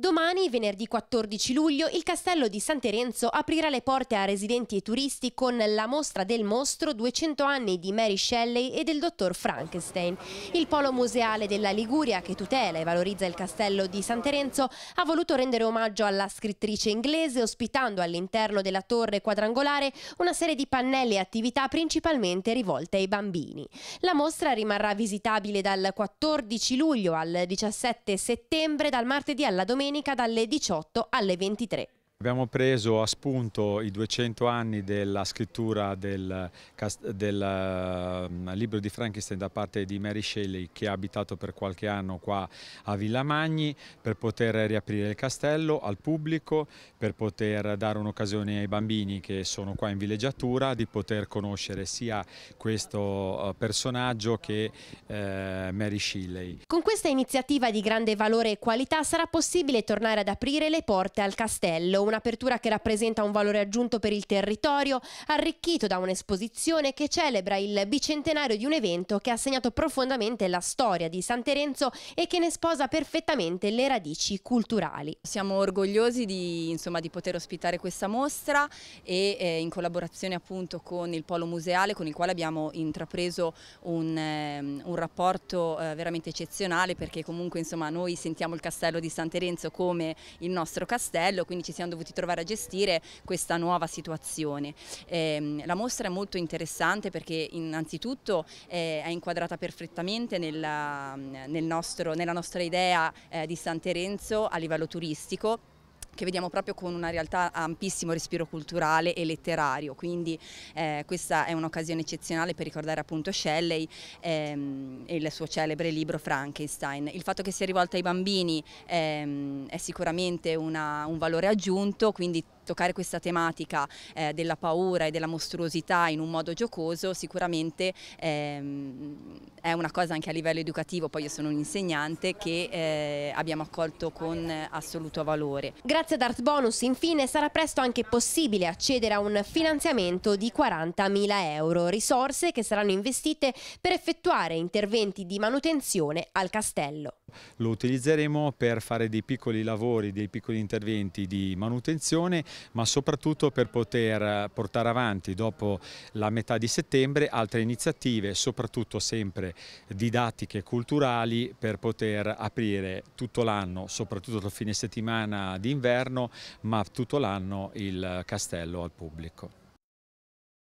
Domani, venerdì 14 luglio, il castello di San Terenzo aprirà le porte a residenti e turisti con la mostra del mostro 200 anni di Mary Shelley e del dottor Frankenstein. Il polo museale della Liguria, che tutela e valorizza il castello di San Terenzo, ha voluto rendere omaggio alla scrittrice inglese ospitando all'interno della torre quadrangolare una serie di pannelli e attività principalmente rivolte ai bambini. La mostra rimarrà visitabile dal 14 luglio al 17 settembre, dal martedì alla domenica domenica dalle 18 alle 23. Abbiamo preso a spunto i 200 anni della scrittura del, del ehm, libro di Frankenstein da parte di Mary Shelley che ha abitato per qualche anno qua a Villa Magni per poter riaprire il castello al pubblico, per poter dare un'occasione ai bambini che sono qua in villeggiatura di poter conoscere sia questo eh, personaggio che eh, Mary Shelley. Con questa iniziativa di grande valore e qualità sarà possibile tornare ad aprire le porte al castello un'apertura che rappresenta un valore aggiunto per il territorio, arricchito da un'esposizione che celebra il bicentenario di un evento che ha segnato profondamente la storia di San Terenzo e che ne sposa perfettamente le radici culturali. Siamo orgogliosi di, insomma, di poter ospitare questa mostra e eh, in collaborazione appunto con il Polo Museale con il quale abbiamo intrapreso un, eh, un rapporto eh, veramente eccezionale perché comunque insomma, noi sentiamo il castello di San Terenzo come il nostro castello, quindi ci siamo dovuti dovuti trovare a gestire questa nuova situazione. Eh, la mostra è molto interessante perché innanzitutto eh, è inquadrata perfettamente nella, nel nostro, nella nostra idea eh, di San Terenzo a livello turistico che vediamo proprio con una realtà a ampissimo respiro culturale e letterario, quindi eh, questa è un'occasione eccezionale per ricordare appunto Shelley ehm, e il suo celebre libro Frankenstein. Il fatto che sia rivolta ai bambini ehm, è sicuramente una, un valore aggiunto, quindi toccare questa tematica eh, della paura e della mostruosità in un modo giocoso sicuramente ehm, è una cosa anche a livello educativo, poi io sono un insegnante, che eh, abbiamo accolto con assoluto valore. Grazie ad Art Bonus infine sarà presto anche possibile accedere a un finanziamento di 40.000 euro, risorse che saranno investite per effettuare interventi di manutenzione al castello. Lo utilizzeremo per fare dei piccoli lavori, dei piccoli interventi di manutenzione ma soprattutto per poter portare avanti dopo la metà di settembre altre iniziative, soprattutto sempre didattiche e culturali per poter aprire tutto l'anno, soprattutto il fine settimana d'inverno, ma tutto l'anno il castello al pubblico.